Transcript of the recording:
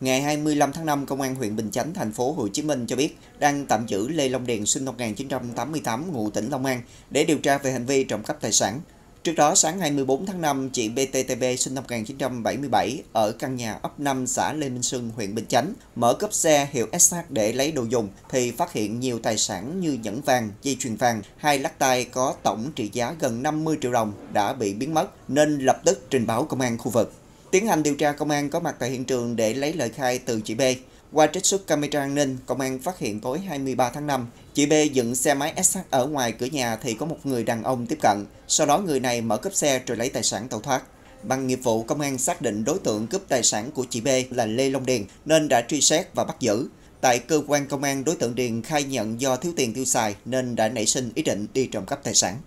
Ngày 25 tháng 5, Công an huyện Bình Chánh, thành phố Hồ Chí Minh cho biết đang tạm giữ Lê Long Điền sinh năm 1988, ngụ tỉnh Long An để điều tra về hành vi trộm cắp tài sản. Trước đó, sáng 24 tháng 5, chị BTTB sinh năm 1977 ở căn nhà ấp 5 xã Lê Minh Xuân, huyện Bình Chánh, mở cốp xe hiệu SH để lấy đồ dùng thì phát hiện nhiều tài sản như nhẫn vàng, dây chuyền vàng, hai lắc tay có tổng trị giá gần 50 triệu đồng đã bị biến mất nên lập tức trình báo công an khu vực. Tiến hành điều tra, công an có mặt tại hiện trường để lấy lời khai từ chị B. Qua trích xuất camera an ninh, công an phát hiện tối 23 tháng 5, chị B dựng xe máy SH ở ngoài cửa nhà thì có một người đàn ông tiếp cận. Sau đó người này mở cướp xe rồi lấy tài sản tàu thoát. Bằng nghiệp vụ, công an xác định đối tượng cướp tài sản của chị B là Lê Long Điền nên đã truy xét và bắt giữ. Tại cơ quan công an, đối tượng Điền khai nhận do thiếu tiền tiêu xài nên đã nảy sinh ý định đi trộm cắp tài sản.